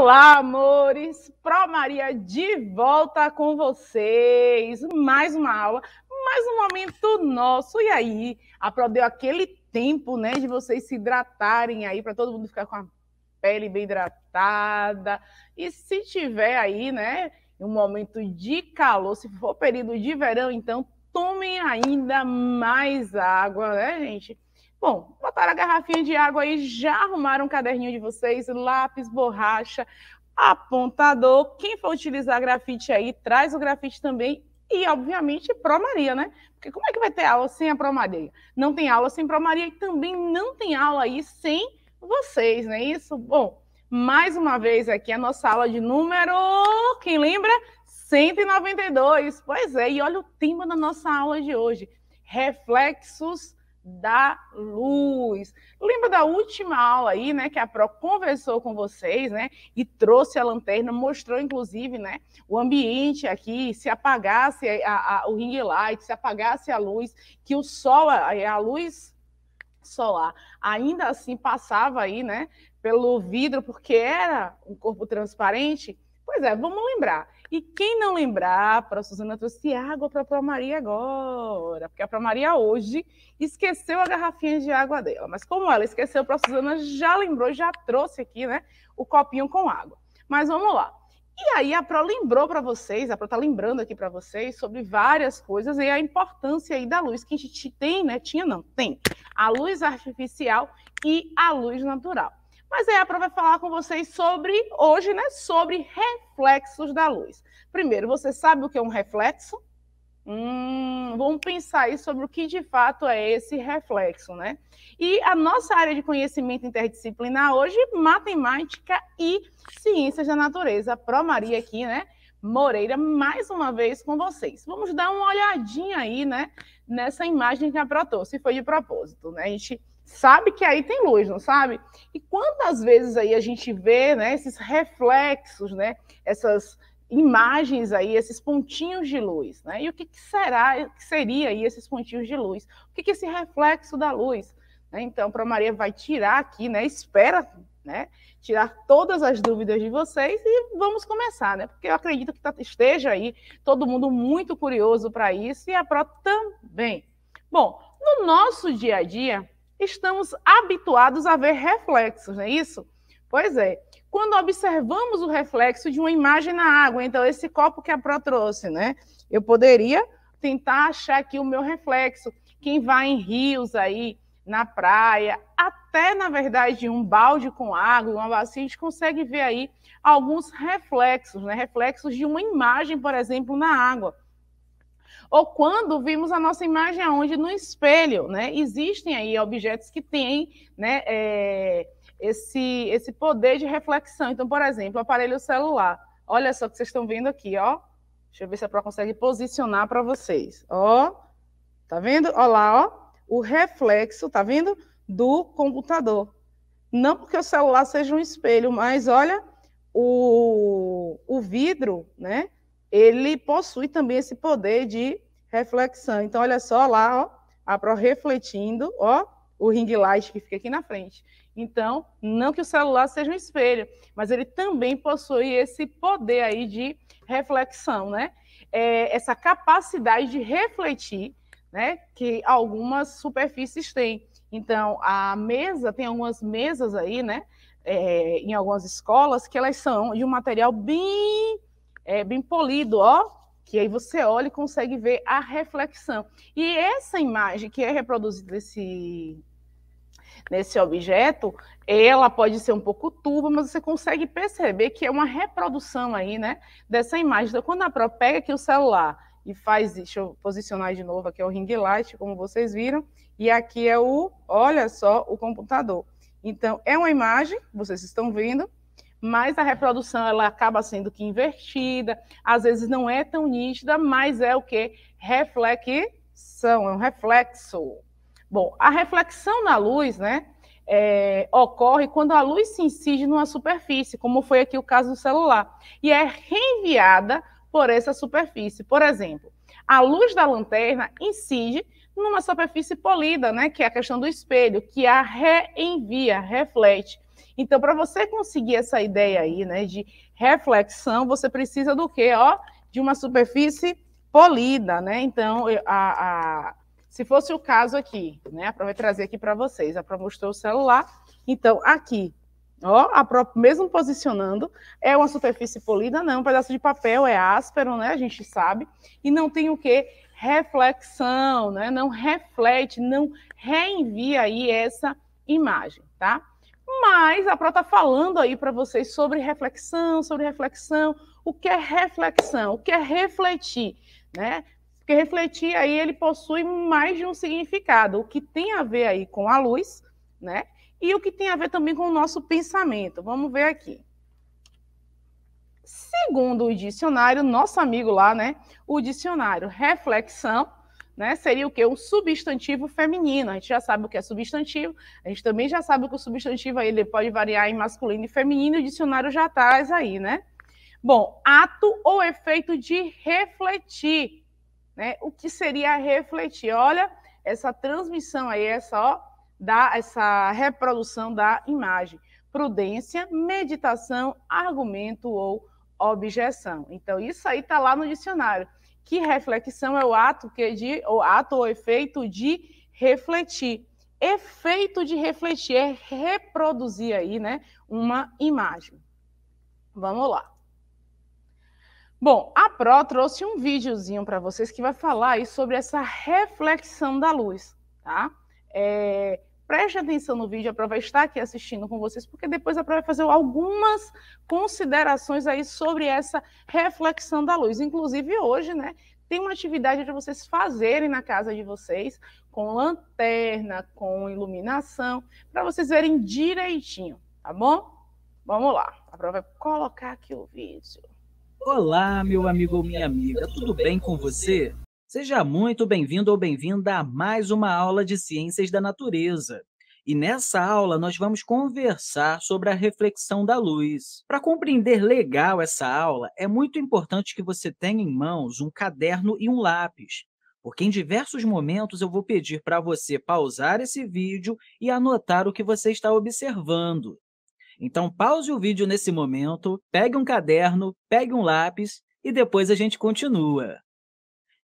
Olá, amores! Pro Maria de volta com vocês. Mais uma aula, mais um momento nosso. E aí, a Pro deu aquele tempo, né, de vocês se hidratarem aí, para todo mundo ficar com a pele bem hidratada. E se tiver aí, né, um momento de calor, se for período de verão, então tomem ainda mais água, né, gente? Bom, botaram a garrafinha de água aí, já arrumaram um caderninho de vocês, lápis, borracha, apontador. Quem for utilizar grafite aí, traz o grafite também e, obviamente, Promaria, né? Porque como é que vai ter aula sem a Promaria? Não tem aula sem Promaria e também não tem aula aí sem vocês, não é isso? Bom, mais uma vez aqui a nossa aula de número, quem lembra? 192. Pois é, e olha o tema da nossa aula de hoje: reflexos da luz. Lembra da última aula aí, né, que a Pro conversou com vocês, né, e trouxe a lanterna, mostrou inclusive, né, o ambiente aqui, se apagasse a, a, o ring light, se apagasse a luz, que o sol, a, a luz solar, ainda assim passava aí, né, pelo vidro, porque era um corpo transparente. Pois é, vamos lembrar. E quem não lembrar, para a Suzana trouxe água para a Pró Maria agora, porque a Pró Maria hoje esqueceu a garrafinha de água dela. Mas como ela esqueceu, a Pro Suzana já lembrou, já trouxe aqui, né, o copinho com água. Mas vamos lá. E aí a Pro lembrou para vocês, a Pro está lembrando aqui para vocês sobre várias coisas e a importância aí da luz que a gente tem, né? Tinha não, tem. A luz artificial e a luz natural. Mas aí a Pro vai é falar com vocês sobre, hoje, né, sobre reflexos da luz. Primeiro, você sabe o que é um reflexo? Hum, vamos pensar aí sobre o que de fato é esse reflexo, né? E a nossa área de conhecimento interdisciplinar hoje, matemática e ciências da natureza. A Pro Maria aqui, né? Moreira, mais uma vez com vocês. Vamos dar uma olhadinha aí, né? Nessa imagem que a Pro trouxe, foi de propósito, né? A gente sabe que aí tem luz, não sabe? E quantas vezes aí a gente vê, né, esses reflexos, né, essas imagens aí, esses pontinhos de luz, né? E o que, que será, que seria aí esses pontinhos de luz? O que, que é esse reflexo da luz? Né, então, para Maria vai tirar aqui, né? Espera, né? Tirar todas as dúvidas de vocês e vamos começar, né? Porque eu acredito que tá, esteja aí todo mundo muito curioso para isso e a Pró também. Bom, no nosso dia a dia, estamos habituados a ver reflexos, não é isso? Pois é. Quando observamos o reflexo de uma imagem na água, então esse copo que a Pro trouxe, né? Eu poderia tentar achar aqui o meu reflexo. Quem vai em rios aí, na praia, até na verdade um balde com água, uma bacia, a gente consegue ver aí alguns reflexos, né? Reflexos de uma imagem, por exemplo, na água ou quando vimos a nossa imagem aonde no espelho, né? Existem aí objetos que têm, né? É, esse, esse poder de reflexão. Então, por exemplo, o aparelho celular. Olha só o que vocês estão vendo aqui, ó. Deixa eu ver se a Pro consegue posicionar para vocês. Ó, tá vendo? Ó lá, ó. O reflexo, tá vendo? Do computador. Não porque o celular seja um espelho, mas olha o, o vidro, né? ele possui também esse poder de reflexão. Então, olha só lá, ó, a Pro refletindo, ó, o ring light que fica aqui na frente. Então, não que o celular seja um espelho, mas ele também possui esse poder aí de reflexão, né? É, essa capacidade de refletir, né? Que algumas superfícies têm. Então, a mesa, tem algumas mesas aí, né? É, em algumas escolas, que elas são de um material bem é, bem polido, ó, que aí você olha e consegue ver a reflexão. E essa imagem que é reproduzida nesse, nesse objeto, ela pode ser um pouco turva, mas você consegue perceber que é uma reprodução aí, né, dessa imagem. Então, quando a Pro pega aqui o celular e faz, deixa eu posicionar de novo, aqui é o ring light, como vocês viram, e aqui é o, olha só, o computador. Então, é uma imagem, vocês estão vendo, mas a reprodução ela acaba sendo que invertida, às vezes não é tão nítida, mas é o que? Reflexão, é um reflexo. Bom, a reflexão na luz, né, é, ocorre quando a luz se incide numa superfície, como foi aqui o caso do celular, e é reenviada por essa superfície. Por exemplo, a luz da lanterna incide numa superfície polida, né, que é a questão do espelho, que a reenvia, reflete. Então, para você conseguir essa ideia aí, né, de reflexão, você precisa do quê? Ó, de uma superfície polida, né? Então, a, a se fosse o caso aqui, né? A Pro vai trazer aqui para vocês. A própria mostrou o celular. Então, aqui, ó, a Pro, mesmo posicionando, é uma superfície polida? Não, um pedaço de papel é áspero, né? A gente sabe. E não tem o quê? Reflexão, né? Não reflete, não reenvia aí essa imagem, tá? Mas a Pró está falando aí para vocês sobre reflexão, sobre reflexão, o que é reflexão, o que é refletir, né? Porque refletir aí ele possui mais de um significado, o que tem a ver aí com a luz, né? E o que tem a ver também com o nosso pensamento. Vamos ver aqui. Segundo o dicionário, nosso amigo lá, né? O dicionário reflexão né, seria o que? Um substantivo feminino. A gente já sabe o que é substantivo, a gente também já sabe que o substantivo aí, ele pode variar em masculino e feminino, o dicionário já traz tá aí, né? Bom, ato ou efeito de refletir, né? O que seria refletir? Olha, essa transmissão aí, essa, ó, da, essa reprodução da imagem. Prudência, meditação, argumento ou objeção. Então, isso aí está lá no dicionário que reflexão é o ato que de ou ato ou efeito de refletir. Efeito de refletir é reproduzir aí, né, uma imagem. Vamos lá. Bom, a Pro trouxe um videozinho para vocês que vai falar aí sobre essa reflexão da luz, tá? É, preste atenção no vídeo, a prova está aqui assistindo com vocês, porque depois a prova vai fazer algumas considerações aí sobre essa reflexão da luz. Inclusive hoje, né, tem uma atividade para vocês fazerem na casa de vocês, com lanterna, com iluminação, para vocês verem direitinho, tá bom? Vamos lá, a prova vai é colocar aqui o vídeo. Olá, meu amigo ou minha amiga, tudo bem com você? Seja muito bem-vindo ou bem-vinda a mais uma aula de Ciências da Natureza. E nessa aula nós vamos conversar sobre a reflexão da luz. Para compreender legal essa aula, é muito importante que você tenha em mãos um caderno e um lápis, porque em diversos momentos eu vou pedir para você pausar esse vídeo e anotar o que você está observando. Então, pause o vídeo nesse momento, pegue um caderno, pegue um lápis e depois a gente continua.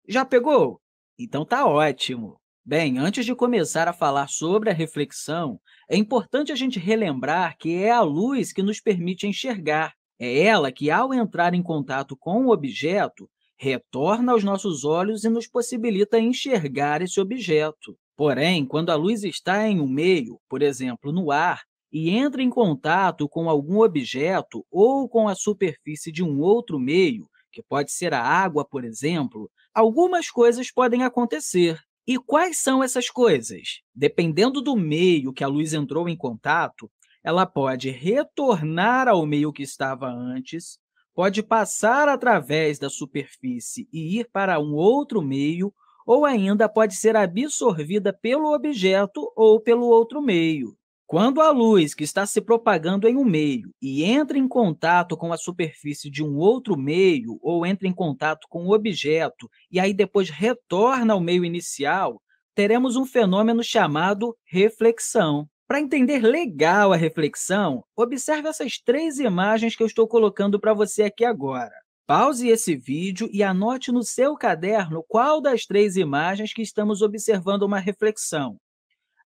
Já pegou? Então tá ótimo. Bem, antes de começar a falar sobre a reflexão, é importante a gente relembrar que é a luz que nos permite enxergar. É ela que, ao entrar em contato com o objeto, retorna aos nossos olhos e nos possibilita enxergar esse objeto. Porém, quando a luz está em um meio, por exemplo, no ar, e entra em contato com algum objeto ou com a superfície de um outro meio, que pode ser a água, por exemplo, algumas coisas podem acontecer. E quais são essas coisas? Dependendo do meio que a luz entrou em contato, ela pode retornar ao meio que estava antes, pode passar através da superfície e ir para um outro meio, ou ainda pode ser absorvida pelo objeto ou pelo outro meio. Quando a luz que está se propagando em um meio e entra em contato com a superfície de um outro meio ou entra em contato com o um objeto e aí depois retorna ao meio inicial, teremos um fenômeno chamado reflexão. Para entender legal a reflexão, observe essas três imagens que eu estou colocando para você aqui agora. Pause esse vídeo e anote no seu caderno qual das três imagens que estamos observando uma reflexão.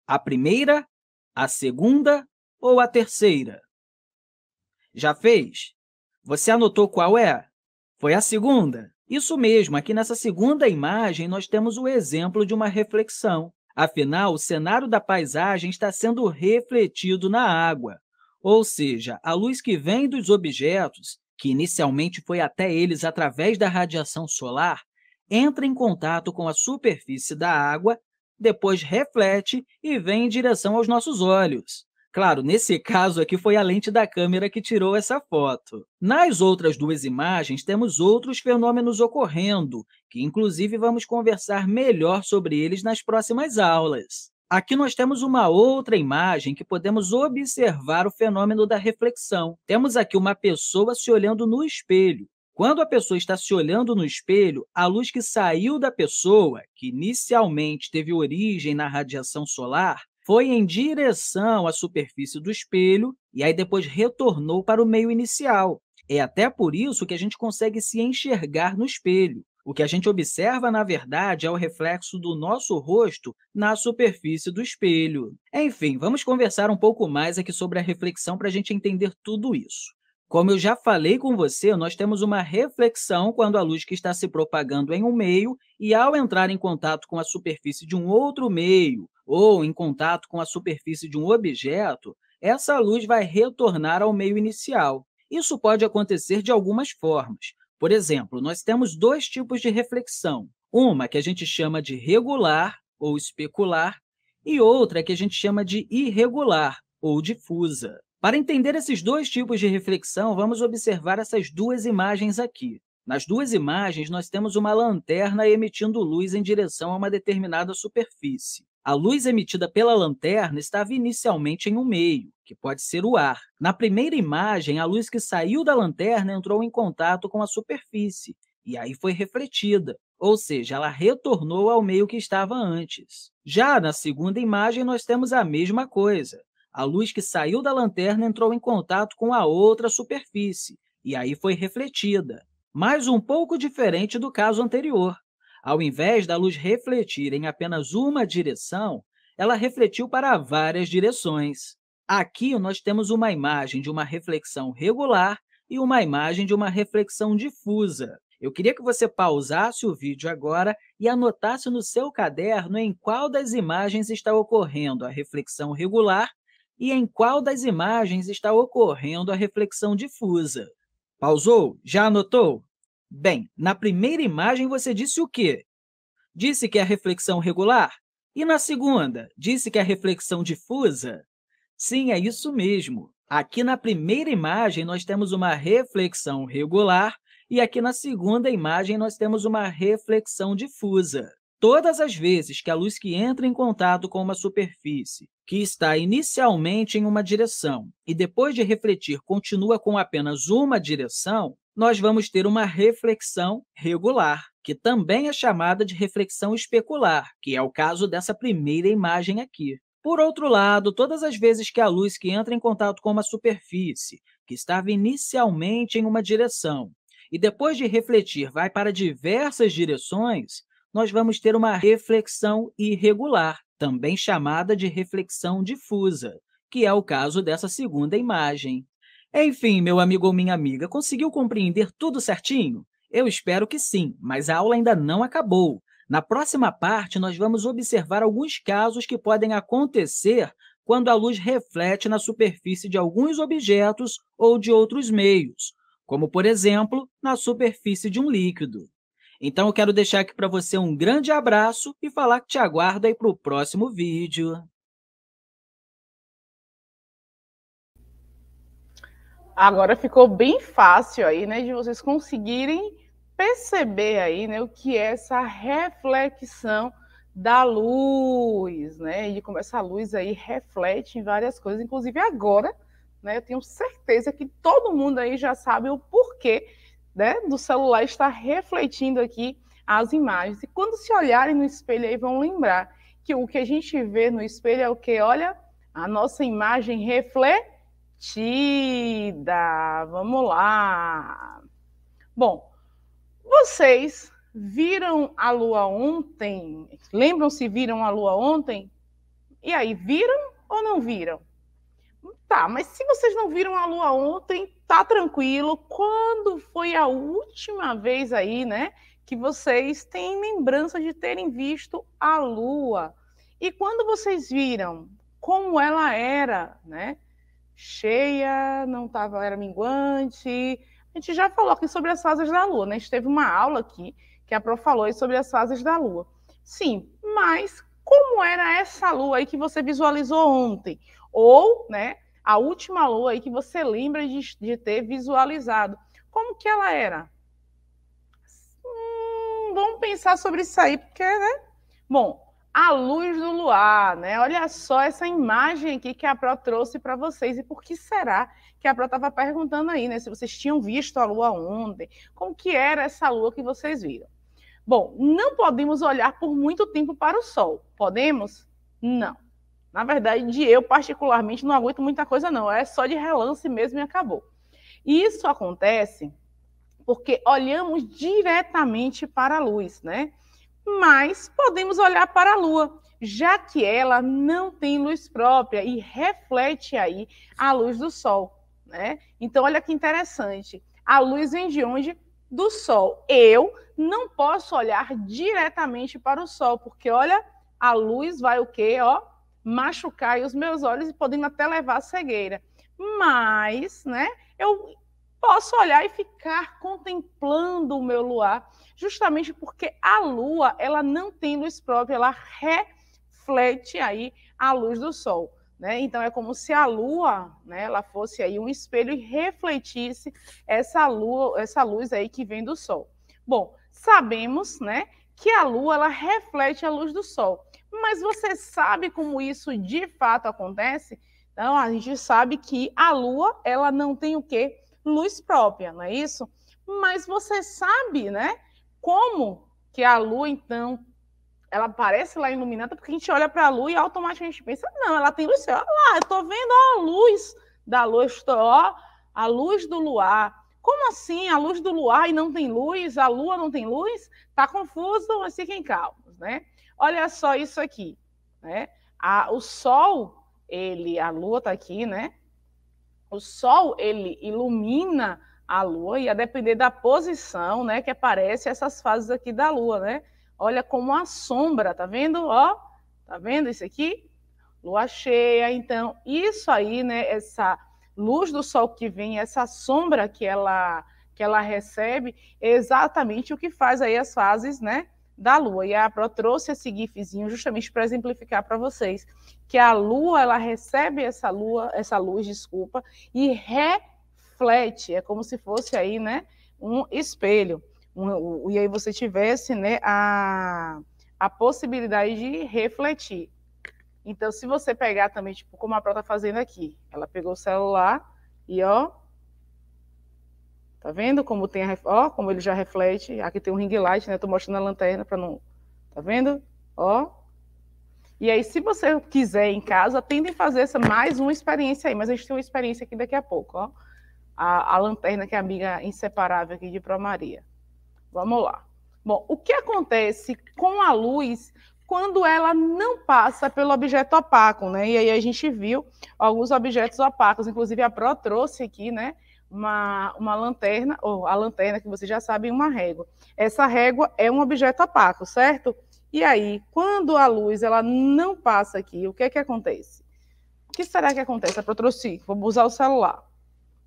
A primeira a segunda ou a terceira? Já fez? Você anotou qual é? Foi a segunda. Isso mesmo, aqui nessa segunda imagem, nós temos o exemplo de uma reflexão. Afinal, o cenário da paisagem está sendo refletido na água, ou seja, a luz que vem dos objetos, que inicialmente foi até eles através da radiação solar, entra em contato com a superfície da água depois reflete e vem em direção aos nossos olhos. Claro, nesse caso aqui foi a lente da câmera que tirou essa foto. Nas outras duas imagens, temos outros fenômenos ocorrendo, que inclusive vamos conversar melhor sobre eles nas próximas aulas. Aqui nós temos uma outra imagem que podemos observar o fenômeno da reflexão. Temos aqui uma pessoa se olhando no espelho. Quando a pessoa está se olhando no espelho, a luz que saiu da pessoa, que inicialmente teve origem na radiação solar, foi em direção à superfície do espelho e aí depois retornou para o meio inicial. É até por isso que a gente consegue se enxergar no espelho. O que a gente observa, na verdade, é o reflexo do nosso rosto na superfície do espelho. Enfim, vamos conversar um pouco mais aqui sobre a reflexão para a gente entender tudo isso. Como eu já falei com você, nós temos uma reflexão quando a luz que está se propagando em um meio e, ao entrar em contato com a superfície de um outro meio ou em contato com a superfície de um objeto, essa luz vai retornar ao meio inicial. Isso pode acontecer de algumas formas. Por exemplo, nós temos dois tipos de reflexão: uma que a gente chama de regular ou especular e outra que a gente chama de irregular ou difusa. Para entender esses dois tipos de reflexão, vamos observar essas duas imagens aqui. Nas duas imagens, nós temos uma lanterna emitindo luz em direção a uma determinada superfície. A luz emitida pela lanterna estava inicialmente em um meio, que pode ser o ar. Na primeira imagem, a luz que saiu da lanterna entrou em contato com a superfície, e aí foi refletida, ou seja, ela retornou ao meio que estava antes. Já na segunda imagem, nós temos a mesma coisa. A luz que saiu da lanterna entrou em contato com a outra superfície e aí foi refletida, mas um pouco diferente do caso anterior. Ao invés da luz refletir em apenas uma direção, ela refletiu para várias direções. Aqui nós temos uma imagem de uma reflexão regular e uma imagem de uma reflexão difusa. Eu queria que você pausasse o vídeo agora e anotasse no seu caderno em qual das imagens está ocorrendo a reflexão regular e em qual das imagens está ocorrendo a reflexão difusa. Pausou? Já anotou? Bem, na primeira imagem você disse o quê? Disse que é reflexão regular? E na segunda, disse que é reflexão difusa? Sim, é isso mesmo. Aqui na primeira imagem nós temos uma reflexão regular e aqui na segunda imagem nós temos uma reflexão difusa. Todas as vezes que a luz que entra em contato com uma superfície, que está inicialmente em uma direção e depois de refletir continua com apenas uma direção, nós vamos ter uma reflexão regular, que também é chamada de reflexão especular, que é o caso dessa primeira imagem aqui. Por outro lado, todas as vezes que a luz que entra em contato com uma superfície, que estava inicialmente em uma direção, e depois de refletir vai para diversas direções, nós vamos ter uma reflexão irregular, também chamada de reflexão difusa, que é o caso dessa segunda imagem. Enfim, meu amigo ou minha amiga, conseguiu compreender tudo certinho? Eu espero que sim, mas a aula ainda não acabou. Na próxima parte, nós vamos observar alguns casos que podem acontecer quando a luz reflete na superfície de alguns objetos ou de outros meios, como, por exemplo, na superfície de um líquido. Então eu quero deixar aqui para você um grande abraço e falar que te aguardo aí para o próximo vídeo. Agora ficou bem fácil aí, né, de vocês conseguirem perceber aí, né, o que é essa reflexão da luz, né, e como essa luz aí reflete em várias coisas, inclusive agora, né, eu tenho certeza que todo mundo aí já sabe o porquê né, do celular está refletindo aqui as imagens. E quando se olharem no espelho aí vão lembrar que o que a gente vê no espelho é o que? Olha, a nossa imagem refletida. Vamos lá. Bom, vocês viram a lua ontem? Lembram se viram a lua ontem? E aí, viram ou não viram? Tá, mas se vocês não viram a lua ontem, tá tranquilo. Quando foi a última vez aí, né, que vocês têm lembrança de terem visto a lua? E quando vocês viram como ela era, né? Cheia, não tava, era minguante. A gente já falou aqui sobre as fases da lua, né? A gente teve uma aula aqui que a Pro falou sobre as fases da lua. Sim, mas como era essa lua aí que você visualizou ontem? Ou, né, a última lua aí que você lembra de, de ter visualizado. Como que ela era? Hum, vamos pensar sobre isso aí, porque, né? Bom, a luz do luar, né? Olha só essa imagem aqui que a Pro trouxe para vocês. E por que será que a Pro estava perguntando aí, né? Se vocês tinham visto a lua ontem, como que era essa lua que vocês viram? Bom, não podemos olhar por muito tempo para o sol. Podemos? Não. Na verdade, de eu particularmente não aguento muita coisa, não. É só de relance mesmo e acabou. E isso acontece porque olhamos diretamente para a luz, né? Mas podemos olhar para a lua, já que ela não tem luz própria e reflete aí a luz do sol, né? Então, olha que interessante. A luz vem de onde? Do sol. Eu não posso olhar diretamente para o sol, porque olha, a luz vai o quê? Ó, machucar os meus olhos e podendo até levar a cegueira. Mas, né, eu posso olhar e ficar contemplando o meu luar, justamente porque a lua, ela não tem luz própria, ela reflete aí a luz do sol. Né? Então é como se a lua, né, ela fosse aí um espelho e refletisse essa lua, essa luz aí que vem do sol. Bom, sabemos, né, que a lua ela reflete a luz do sol, mas você sabe como isso de fato acontece? Então, a gente sabe que a Lua, ela não tem o quê? Luz própria, não é isso? Mas você sabe, né, como que a Lua, então, ela aparece lá iluminada, porque a gente olha para a Lua e automaticamente pensa, não, ela tem luz, olha lá, eu estou vendo a luz da Lua, estou, ó, a luz do luar. Como assim a luz do luar e não tem luz? A lua não tem luz? Tá confuso, mas fiquem calmos, né? Olha só isso aqui, né? A, o Sol, ele, a Lua está aqui, né? O Sol ele ilumina a Lua e a depender da posição, né, que aparece essas fases aqui da Lua, né? Olha como a sombra, tá vendo? Ó, tá vendo isso aqui? Lua cheia, então isso aí, né? Essa luz do Sol que vem, essa sombra que ela que ela recebe, é exatamente o que faz aí as fases, né? da Lua. E a APRO trouxe esse gifzinho justamente para exemplificar para vocês que a Lua, ela recebe essa lua, essa luz, desculpa, e reflete, é como se fosse aí, né, um espelho. Um, um, e aí você tivesse, né, a, a possibilidade de refletir. Então, se você pegar também, tipo, como a Pro tá fazendo aqui, ela pegou o celular e, ó, Tá vendo como tem a, ó, como ele já reflete? Aqui tem um ring light, né? Tô mostrando a lanterna para não, tá vendo? Ó. E aí, se você quiser em casa, tentem fazer essa mais uma experiência aí, mas a gente tem uma experiência aqui daqui a pouco, ó. A, a lanterna que é amiga inseparável aqui de Pro Maria. Vamos lá. Bom, o que acontece com a luz quando ela não passa pelo objeto opaco, né? E aí a gente viu alguns objetos opacos, inclusive a Pro trouxe aqui, né? uma, uma lanterna, ou a lanterna que vocês já sabem, uma régua. Essa régua é um objeto opaco, certo? E aí, quando a luz ela não passa aqui, o que é que acontece? O que será que acontece? É eu trouxe, vou usar o celular,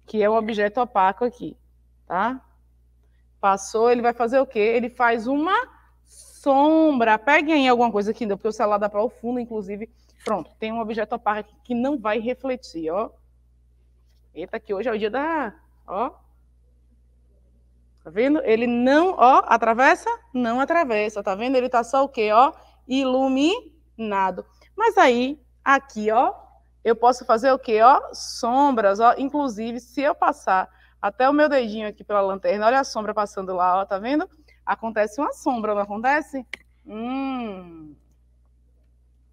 que é um objeto opaco aqui, tá? Passou, ele vai fazer o quê? Ele faz uma sombra. Peguem aí alguma coisa aqui, porque o celular dá para o fundo, inclusive. Pronto, tem um objeto opaco aqui que não vai refletir, ó. Eita, que hoje é o dia da. Ó. Tá vendo? Ele não, ó, atravessa? Não atravessa, tá vendo? Ele tá só o quê, ó? Iluminado. Mas aí, aqui, ó, eu posso fazer o quê, ó? Sombras, ó. Inclusive, se eu passar até o meu dedinho aqui pela lanterna, olha a sombra passando lá, ó, tá vendo? Acontece uma sombra, não acontece? Hum.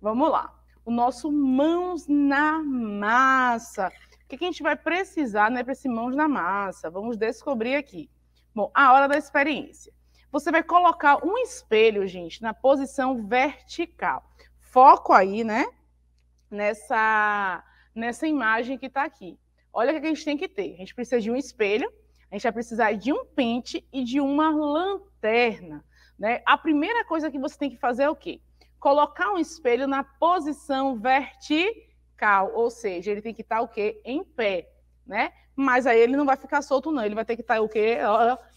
Vamos lá. O nosso mãos na massa que, que a gente vai precisar né, para esse mãos na massa? Vamos descobrir aqui. Bom, a hora da experiência. Você vai colocar um espelho, gente, na posição vertical. Foco aí, né? Nessa, nessa imagem que está aqui. Olha o que a gente tem que ter. A gente precisa de um espelho, a gente vai precisar de um pente e de uma lanterna. Né? A primeira coisa que você tem que fazer é o quê? Colocar um espelho na posição vertical cal, ou seja, ele tem que estar o quê? Em pé, né? Mas aí ele não vai ficar solto, não. Ele vai ter que estar o quê?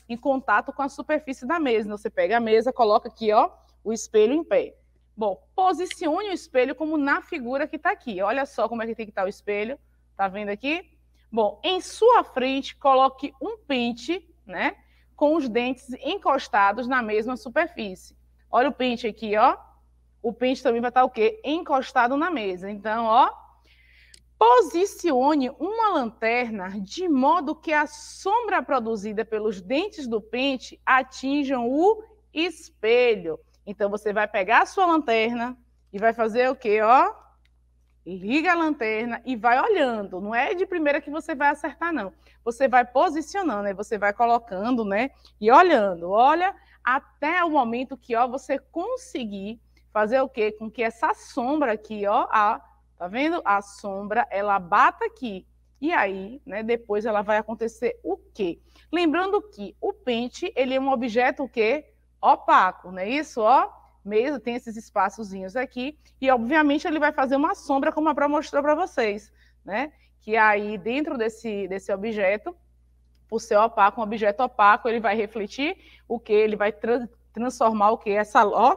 em contato com a superfície da mesa. Você pega a mesa, coloca aqui, ó, o espelho em pé. Bom, posicione o espelho como na figura que está aqui. Olha só como é que tem que estar tá o espelho. Tá vendo aqui? Bom, em sua frente, coloque um pente, né? Com os dentes encostados na mesma superfície. Olha o pente aqui, ó. O pente também vai estar o quê? Encostado na mesa. Então, ó, Posicione uma lanterna de modo que a sombra produzida pelos dentes do pente atinjam o espelho. Então você vai pegar a sua lanterna e vai fazer o quê, ó? Liga a lanterna e vai olhando. Não é de primeira que você vai acertar não. Você vai posicionando, aí né? você vai colocando, né? E olhando. Olha até o momento que, ó, você conseguir fazer o quê? Com que essa sombra aqui, ó, a Tá vendo? A sombra, ela bata aqui. E aí, né, depois ela vai acontecer o quê? Lembrando que o pente, ele é um objeto o quê? Opaco, não é isso? Ó, Mesmo tem esses espaçozinhos aqui. E, obviamente, ele vai fazer uma sombra, como a Pra mostrou para vocês, né? Que aí, dentro desse, desse objeto, por ser opaco, um objeto opaco, ele vai refletir o que? Ele vai tra transformar o que? Essa, ó,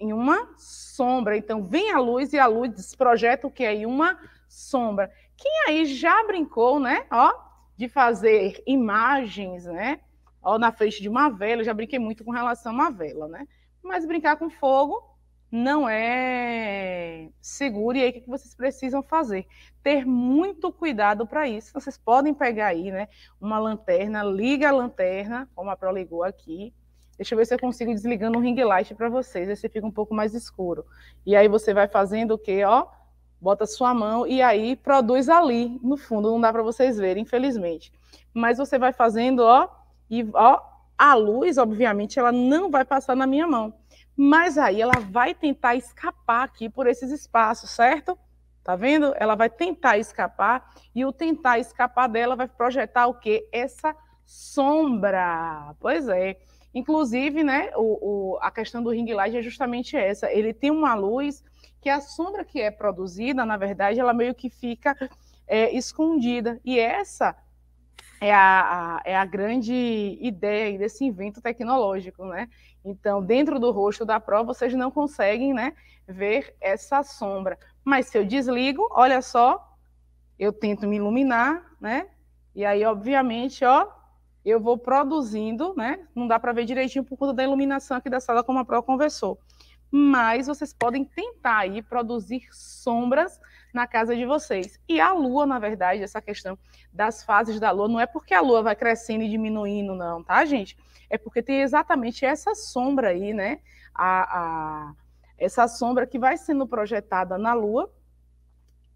em uma sombra. Então, vem a luz e a luz projeta o que é em uma sombra. Quem aí já brincou, né? Ó, de fazer imagens, né? Ó, na frente de uma vela, eu já brinquei muito com relação a uma vela, né? Mas brincar com fogo não é seguro. E aí, o que vocês precisam fazer? Ter muito cuidado para isso. Vocês podem pegar aí, né? Uma lanterna, liga a lanterna, como a Pro ligou aqui, Deixa eu ver se eu consigo desligando um ring light para vocês, esse fica um pouco mais escuro. E aí você vai fazendo o quê, ó? Bota sua mão e aí produz ali no fundo, não dá para vocês verem, infelizmente. Mas você vai fazendo, ó, e ó, a luz, obviamente, ela não vai passar na minha mão. Mas aí ela vai tentar escapar aqui por esses espaços, certo? Tá vendo? Ela vai tentar escapar e o tentar escapar dela vai projetar o quê? Essa sombra. Pois é. Inclusive, né, o, o, a questão do ring light é justamente essa. Ele tem uma luz que a sombra que é produzida, na verdade, ela meio que fica é, escondida. E essa é a, a, é a grande ideia desse invento tecnológico, né? Então, dentro do rosto da prova, vocês não conseguem né, ver essa sombra. Mas se eu desligo, olha só, eu tento me iluminar, né? E aí, obviamente, ó, eu vou produzindo, né? Não dá para ver direitinho por conta da iluminação aqui da sala, como a Pro conversou. Mas vocês podem tentar aí produzir sombras na casa de vocês. E a lua, na verdade, essa questão das fases da lua, não é porque a lua vai crescendo e diminuindo, não, tá, gente? É porque tem exatamente essa sombra aí, né? a, a essa sombra que vai sendo projetada na lua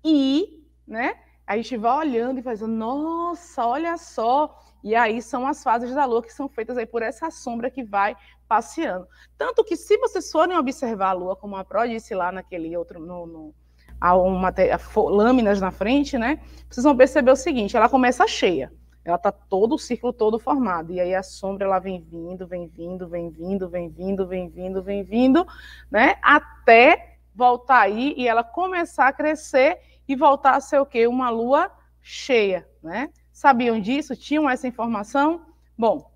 e, né? A gente vai olhando e fazendo, nossa, olha só e aí são as fases da Lua que são feitas aí por essa sombra que vai passeando. Tanto que se vocês forem observar a Lua, como a Pro disse lá naquele outro, no, no uma, lâminas na frente, né? Vocês vão perceber o seguinte, ela começa cheia. Ela tá todo o círculo todo formado. E aí a sombra ela vem vindo, vem vindo, vem vindo, vem vindo, vem vindo, vem vindo, né? Até voltar aí e ela começar a crescer e voltar a ser o quê? Uma lua cheia, né? sabiam disso, tinham essa informação? Bom,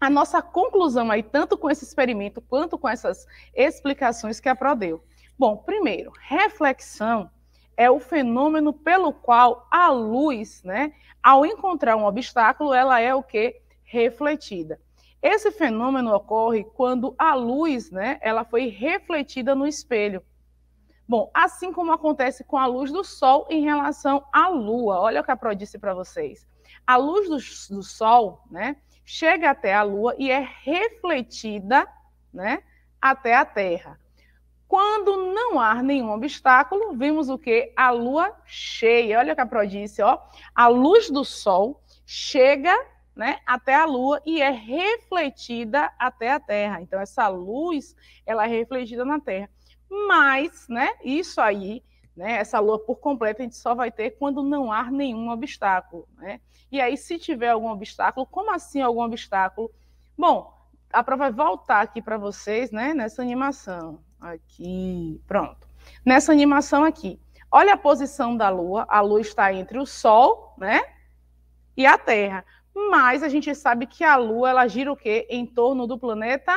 a nossa conclusão aí, tanto com esse experimento quanto com essas explicações que a Pro deu. Bom, primeiro, reflexão é o fenômeno pelo qual a luz, né, ao encontrar um obstáculo, ela é o que refletida. Esse fenômeno ocorre quando a luz, né, ela foi refletida no espelho. Bom, assim como acontece com a luz do sol em relação à lua. Olha o que a Pro disse para vocês a luz do, do Sol né, chega até a Lua e é refletida né, até a Terra. Quando não há nenhum obstáculo, vimos o que? A lua cheia. Olha o que a Pro disse, ó. A luz do sol chega né, até a lua e é refletida até a terra. Então, essa luz, ela é refletida na terra. Mas, né, isso aí, né, essa lua por completo, a gente só vai ter quando não há nenhum obstáculo, né? E aí, se tiver algum obstáculo, como assim algum obstáculo? Bom, a prova vai voltar aqui para vocês, né? Nessa animação. Aqui, pronto. Nessa animação aqui. Olha a posição da Lua. A Lua está entre o Sol, né? E a Terra. Mas a gente sabe que a Lua, ela gira o quê? Em torno do planeta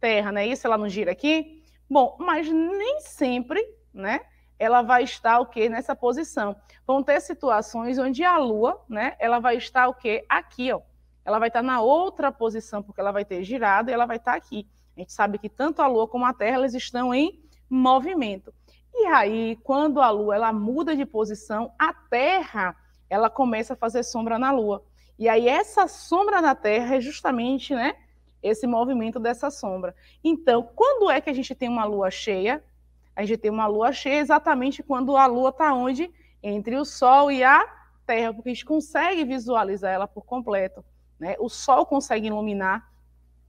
Terra, né? Isso ela não gira aqui? Bom, mas nem sempre, né? ela vai estar o quê? Nessa posição. Vão ter situações onde a Lua, né, ela vai estar o quê? Aqui, ó. Ela vai estar na outra posição, porque ela vai ter girado e ela vai estar aqui. A gente sabe que tanto a Lua como a Terra, elas estão em movimento. E aí, quando a Lua ela muda de posição, a Terra ela começa a fazer sombra na Lua. E aí essa sombra na Terra é justamente, né, esse movimento dessa sombra. Então, quando é que a gente tem uma Lua cheia? a gente tem uma lua cheia exatamente quando a lua está onde? Entre o Sol e a Terra, porque a gente consegue visualizar ela por completo. Né? O Sol consegue iluminar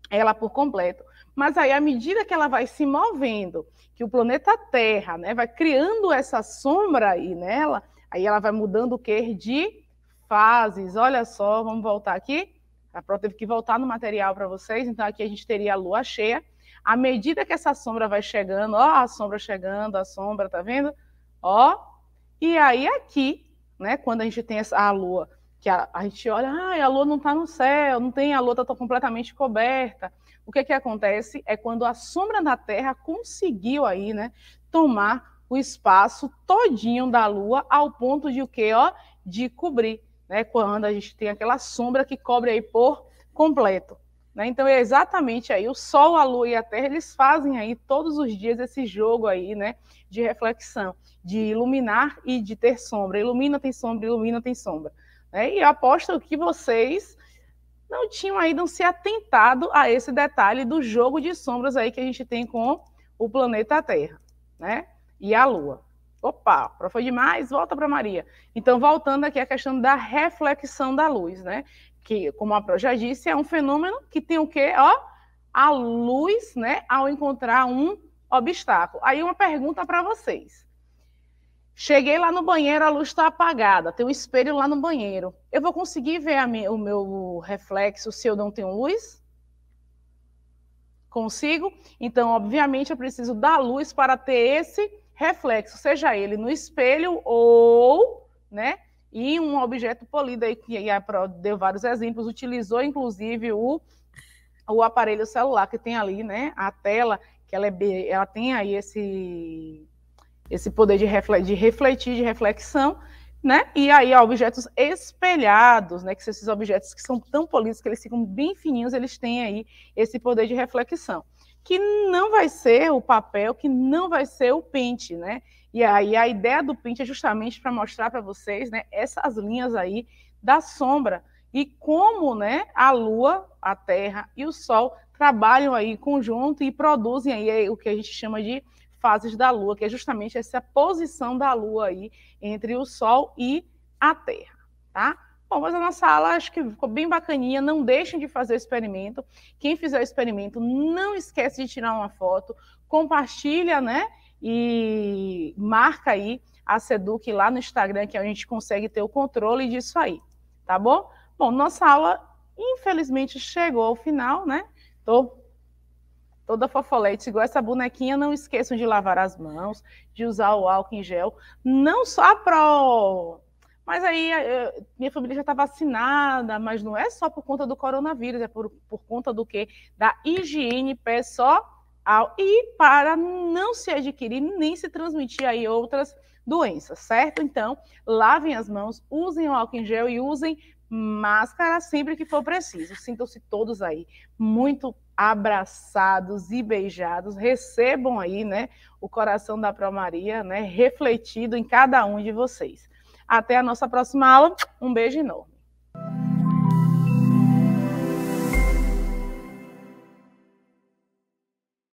ela por completo. Mas aí, à medida que ela vai se movendo, que o planeta Terra né, vai criando essa sombra aí nela, aí ela vai mudando o que de fases. Olha só, vamos voltar aqui. A Pro teve que voltar no material para vocês, então aqui a gente teria a lua cheia, à medida que essa sombra vai chegando, ó, a sombra chegando, a sombra, tá vendo? Ó, e aí aqui, né, quando a gente tem essa, a lua, que a, a gente olha, ah, a lua não está no céu, não tem, a lua está completamente coberta. O que, que acontece é quando a sombra da Terra conseguiu aí, né, tomar o espaço todinho da lua ao ponto de o quê, ó, de cobrir, né, quando a gente tem aquela sombra que cobre aí por completo. Né? Então é exatamente aí, o Sol, a Lua e a Terra, eles fazem aí todos os dias esse jogo aí, né, de reflexão, de iluminar e de ter sombra. Ilumina, tem sombra, ilumina, tem sombra. Né? E aposto que vocês não tinham ainda se atentado a esse detalhe do jogo de sombras aí que a gente tem com o planeta Terra, né? E a Lua. Opa, prof, foi demais, volta para Maria. Então, voltando aqui à questão da reflexão da luz, né? que, como a Pro já disse, é um fenômeno que tem o quê? Ó, a luz, né, ao encontrar um obstáculo. Aí uma pergunta para vocês. Cheguei lá no banheiro, a luz está apagada, tem um espelho lá no banheiro. Eu vou conseguir ver o meu reflexo se eu não tenho luz? Consigo? Então, obviamente, eu preciso da luz para ter esse reflexo, seja ele no espelho ou, né, e um objeto polido aí, que a Pro deu vários exemplos, utilizou inclusive o, o aparelho celular que tem ali, né? A tela, que ela, é, ela tem aí esse, esse poder de refletir, de refletir, de reflexão, né? E aí objetos espelhados, né? Que são esses objetos que são tão polidos que eles ficam bem fininhos, eles têm aí esse poder de reflexão. Que não vai ser o papel, que não vai ser o pente, né? E aí a ideia do print é justamente para mostrar para vocês né, essas linhas aí da sombra e como né, a Lua, a Terra e o Sol trabalham aí em conjunto e produzem aí é, o que a gente chama de fases da Lua, que é justamente essa posição da Lua aí entre o Sol e a Terra, tá? Bom, mas a nossa aula acho que ficou bem bacaninha. Não deixem de fazer o experimento. Quem fizer o experimento, não esquece de tirar uma foto. Compartilha, né? e marca aí a Seduc lá no Instagram, que a gente consegue ter o controle disso aí, tá bom? Bom, nossa aula, infelizmente, chegou ao final, né? Tô toda fofolete, igual essa bonequinha, não esqueçam de lavar as mãos, de usar o álcool em gel, não só pro... Mas aí, eu, eh, minha família já está vacinada, mas não é só por conta do coronavírus, é por, por conta do quê? Da higiene pessoal ao, e para não se adquirir nem se transmitir aí outras doenças, certo? Então, lavem as mãos, usem o álcool em gel e usem máscara sempre que for preciso. Sintam-se todos aí muito abraçados e beijados. Recebam aí, né, o coração da Pró Maria, né, refletido em cada um de vocês. Até a nossa próxima aula. Um beijo enorme.